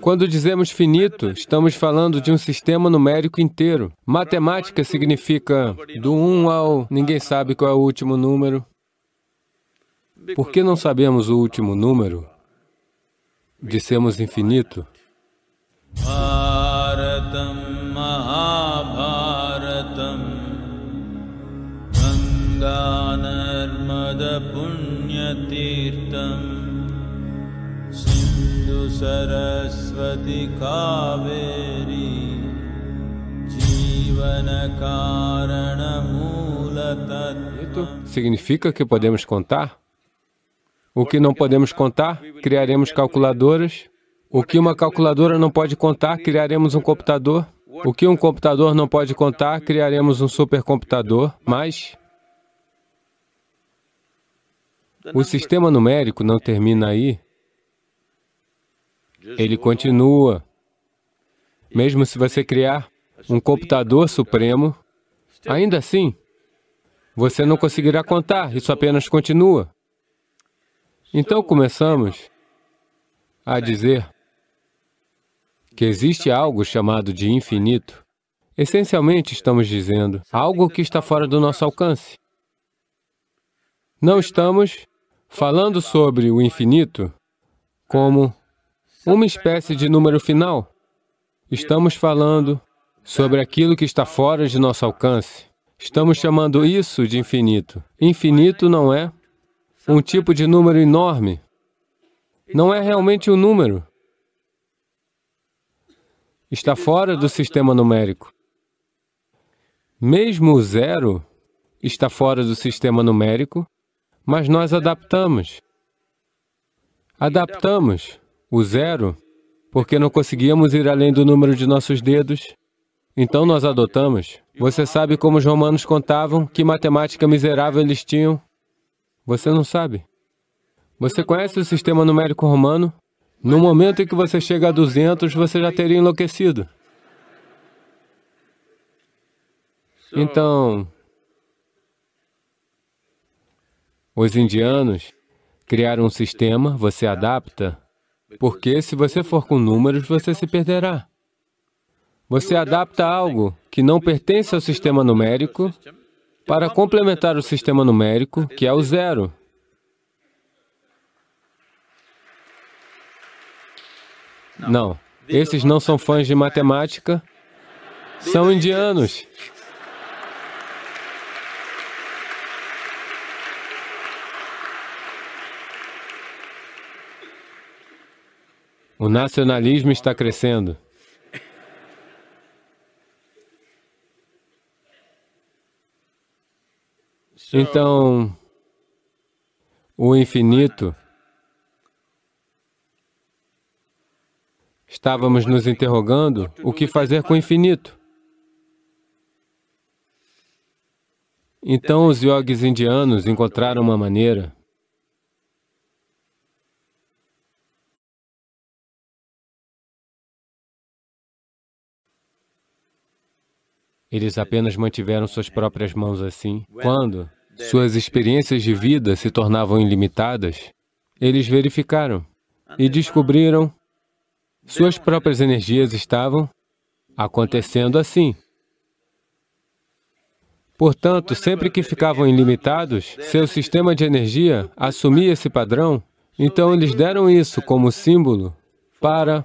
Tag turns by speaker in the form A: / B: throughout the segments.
A: Quando dizemos finito, estamos falando de um sistema numérico inteiro. Matemática significa do 1 ao... ninguém sabe qual é o último número. Por que não sabemos o último número? Dissemos infinito.
B: Ah. Saraswati Isso
A: Significa que podemos contar? O que não podemos contar, criaremos calculadoras. O que uma calculadora não pode contar, criaremos um computador. O que um computador não pode contar, criaremos um supercomputador. Mas o sistema numérico não termina aí ele continua. Mesmo se você criar um computador supremo, ainda assim, você não conseguirá contar, isso apenas continua. Então começamos a dizer que existe algo chamado de infinito. Essencialmente estamos dizendo algo que está fora do nosso alcance. Não estamos falando sobre o infinito como uma espécie de número final. Estamos falando sobre aquilo que está fora de nosso alcance. Estamos chamando isso de infinito. Infinito não é um tipo de número enorme. Não é realmente um número. Está fora do sistema numérico. Mesmo o zero está fora do sistema numérico, mas nós adaptamos. Adaptamos o zero, porque não conseguíamos ir além do número de nossos dedos, então nós adotamos. Você sabe como os romanos contavam, que matemática miserável eles tinham? Você não sabe. Você conhece o sistema numérico romano? No momento em que você chega a 200, você já teria enlouquecido. Então, os indianos criaram um sistema, você adapta, porque se você for com números, você se perderá. Você adapta algo que não pertence ao sistema numérico para complementar o sistema numérico, que é o zero. Não, esses não são fãs de matemática, são indianos. O nacionalismo está crescendo. Então, o infinito, estávamos nos interrogando o que fazer com o infinito. Então, os yogis indianos encontraram uma maneira Eles apenas mantiveram suas próprias mãos assim. Quando suas experiências de vida se tornavam ilimitadas, eles verificaram e descobriram suas próprias energias estavam acontecendo assim. Portanto, sempre que ficavam ilimitados, seu sistema de energia assumia esse padrão, então eles deram isso como símbolo para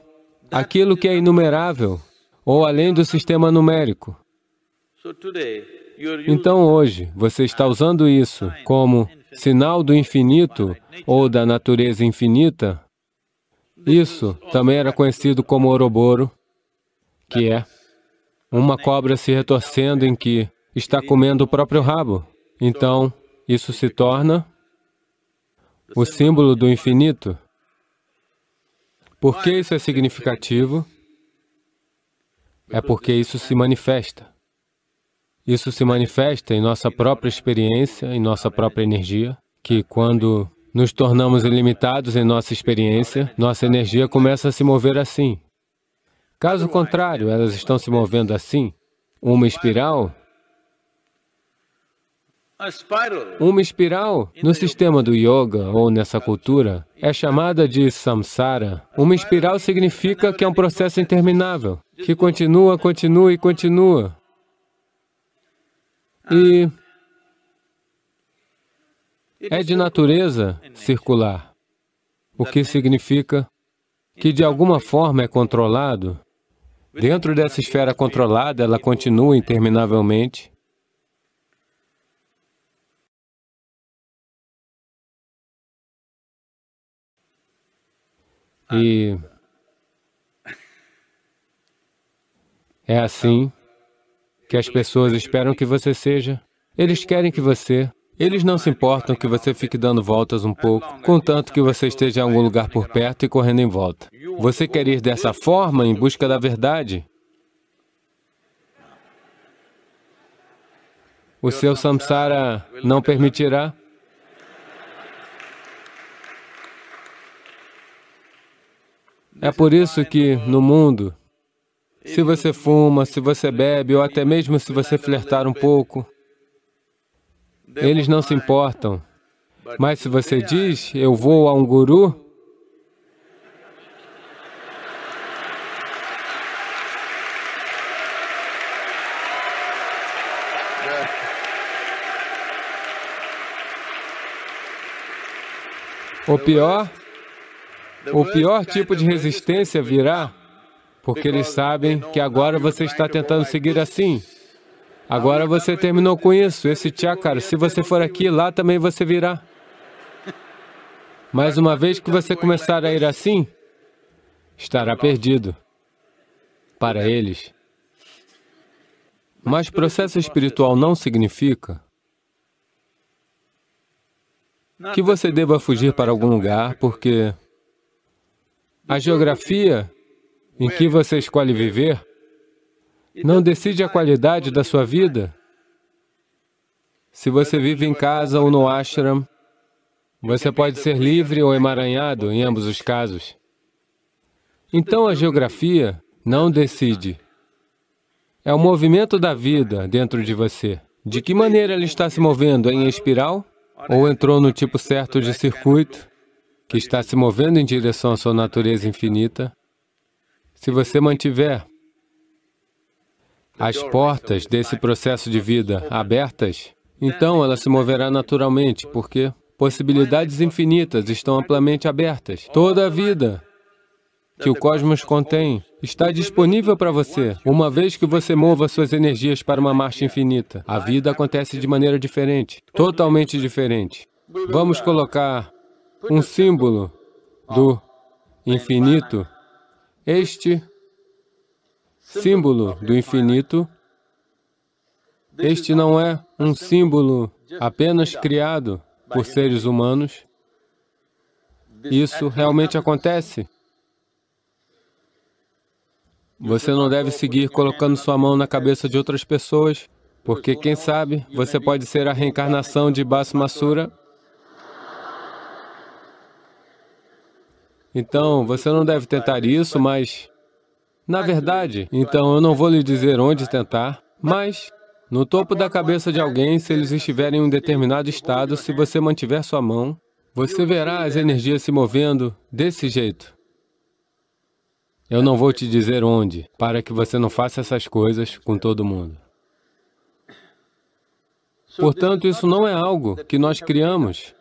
A: aquilo que é inumerável ou além do sistema numérico. Então hoje, você está usando isso como sinal do infinito ou da natureza infinita. Isso também era conhecido como Ouroboro, que é uma cobra se retorcendo em que está comendo o próprio rabo. Então, isso se torna o símbolo do infinito. Por que isso é significativo? É porque isso se manifesta. Isso se manifesta em nossa própria experiência, em nossa própria energia, que quando nos tornamos ilimitados em nossa experiência, nossa energia começa a se mover assim. Caso contrário, elas estão se movendo assim, uma espiral, uma espiral no sistema do yoga ou nessa cultura é chamada de samsara. Uma espiral significa que é um processo interminável, que continua, continua e continua. E ah. é de natureza circular, o que significa que de alguma forma é controlado. Dentro dessa esfera controlada, ela continua interminavelmente.
B: E ah.
A: é assim que as pessoas esperam que você seja. Eles querem que você... Eles não se importam que você fique dando voltas um pouco, contanto que você esteja em algum lugar por perto e correndo em volta. Você quer ir dessa forma em busca da verdade? O seu samsara não permitirá? É por isso que, no mundo, se você fuma, se você bebe, ou até mesmo se você flertar um pouco, eles não se importam. Mas se você diz, eu vou a um guru, é. O pior, o pior tipo de resistência virá porque eles sabem que agora você está tentando seguir assim. Agora você terminou com isso, esse chakra, se você for aqui, lá também você virá. Mas uma vez que você começar a ir assim, estará perdido para eles. Mas processo espiritual não significa que você deva fugir para algum lugar, porque a geografia em que você escolhe viver, não decide a qualidade da sua vida. Se você vive em casa ou no ashram, você pode ser livre ou emaranhado em ambos os casos. Então a geografia não decide. É o movimento da vida dentro de você. De que maneira ela está se movendo? Em espiral? Ou entrou no tipo certo de circuito, que está se movendo em direção à sua natureza infinita? Se você mantiver as portas desse processo de vida abertas, então ela se moverá naturalmente, porque possibilidades infinitas estão amplamente abertas. Toda a vida que o cosmos contém está disponível para você, uma vez que você mova suas energias para uma marcha infinita. A vida acontece de maneira diferente, totalmente diferente. Vamos colocar um símbolo do infinito este símbolo do infinito, este não é um símbolo apenas criado por seres humanos. Isso realmente acontece. Você não deve seguir colocando sua mão na cabeça de outras pessoas, porque, quem sabe, você pode ser a reencarnação de Basmasura Então, você não deve tentar isso, mas... Na verdade, então eu não vou lhe dizer onde tentar, mas no topo da cabeça de alguém, se eles estiverem em um determinado estado, se você mantiver sua mão, você verá as energias se movendo desse jeito. Eu não vou te dizer onde, para que você não faça essas coisas com todo mundo. Portanto, isso não é algo que nós criamos.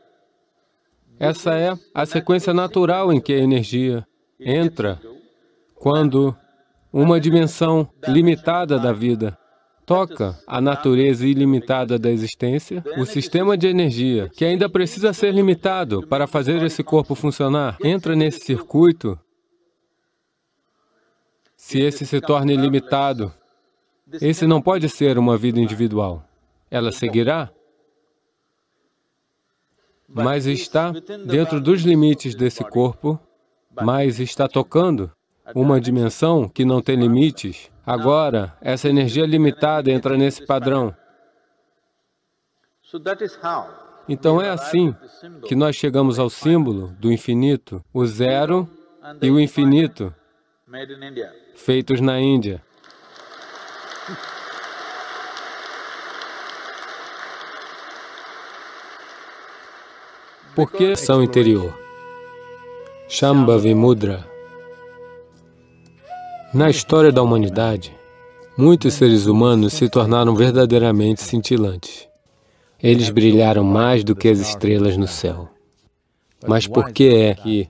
A: Essa é a sequência natural em que a energia entra quando uma dimensão limitada da vida toca a natureza ilimitada da existência, o sistema de energia, que ainda precisa ser limitado para fazer esse corpo funcionar, entra nesse circuito. Se esse se torna ilimitado, esse não pode ser uma vida individual. Ela seguirá mas está dentro dos limites desse corpo, mas está tocando uma dimensão que não tem limites. Agora, essa energia limitada entra nesse padrão. Então é assim que nós chegamos ao símbolo do infinito, o zero e o infinito, feitos na Índia. Por que são interior? Shambhavi Mudra. Na história da humanidade, muitos seres humanos se tornaram verdadeiramente cintilantes. Eles brilharam mais do que as estrelas no céu. Mas por que é que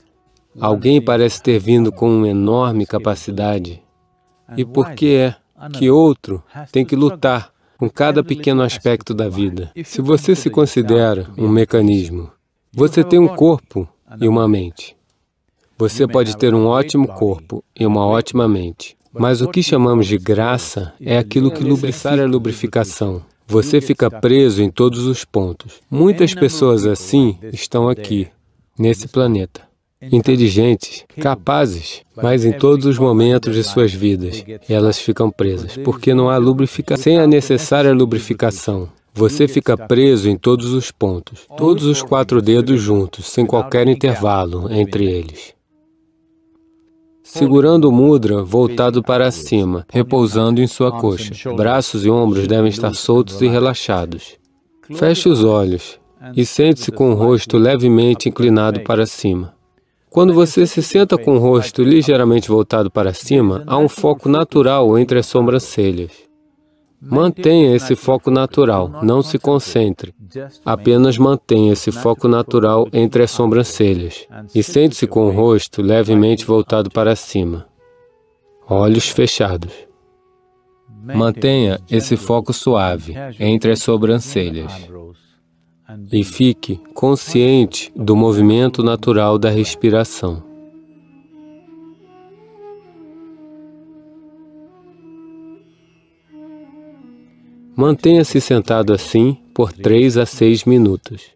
A: alguém parece ter vindo com uma enorme capacidade? E por que é que outro tem que lutar com cada pequeno aspecto da vida? Se você se considera um mecanismo você tem um ah, corpo e uma mente. Você pode ter um ótimo corpo e uma ótima mente. Mas o que chamamos de graça é, é aquilo que lubrifica a lubrificação. Você fica preso em todos os pontos. Muitas pessoas assim estão aqui, nesse planeta. Então, Inteligentes, capazes, mas em todos os momentos de suas vidas, elas ficam presas, porque não há lubrificação sem a necessária lubrificação. Você fica preso em todos os pontos, todos os quatro dedos juntos, sem qualquer intervalo entre eles. Segurando o mudra voltado para cima, repousando em sua coxa. Braços e ombros devem estar soltos e relaxados. Feche os olhos e sente-se com o rosto levemente inclinado para cima. Quando você se senta com o rosto ligeiramente voltado para cima, há um foco natural entre as sobrancelhas. Mantenha esse foco natural, não se concentre. Apenas mantenha esse foco natural entre as sobrancelhas e sente-se com o rosto levemente voltado para cima, olhos fechados.
B: Mantenha esse foco suave
A: entre as sobrancelhas e fique consciente do movimento natural da respiração. Mantenha-se sentado assim por 3 a 6 minutos.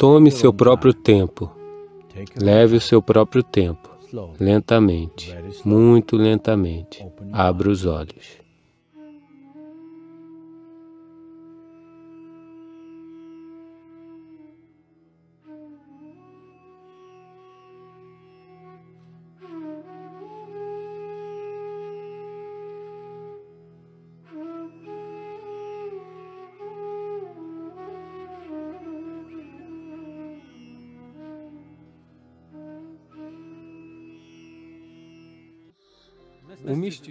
A: Tome seu próprio tempo. Leve o seu próprio tempo. Lentamente, muito lentamente. Abra os olhos.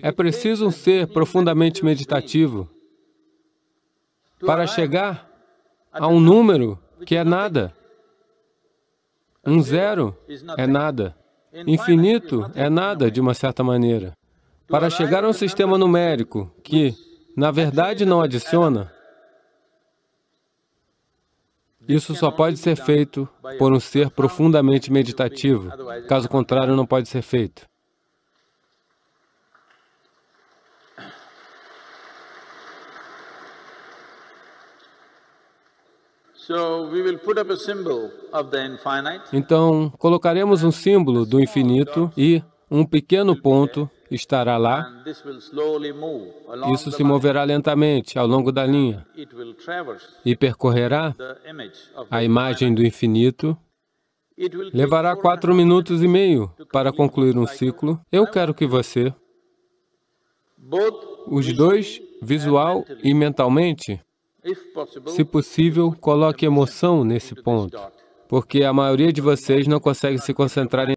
A: É preciso um ser profundamente meditativo para chegar a um número que é nada. Um zero é nada. Infinito é nada, de uma certa maneira. Para chegar a um sistema numérico que, na verdade, não adiciona, isso só pode ser feito por um ser profundamente meditativo. Caso contrário, não pode ser feito. Então, colocaremos um símbolo do infinito e um pequeno ponto estará lá. Isso se moverá lentamente ao longo da linha e percorrerá a imagem do infinito. Levará quatro minutos e meio para concluir um ciclo. Eu quero que você, os dois, visual e mentalmente, se possível, coloque emoção nesse ponto, porque a maioria de vocês não consegue se concentrar em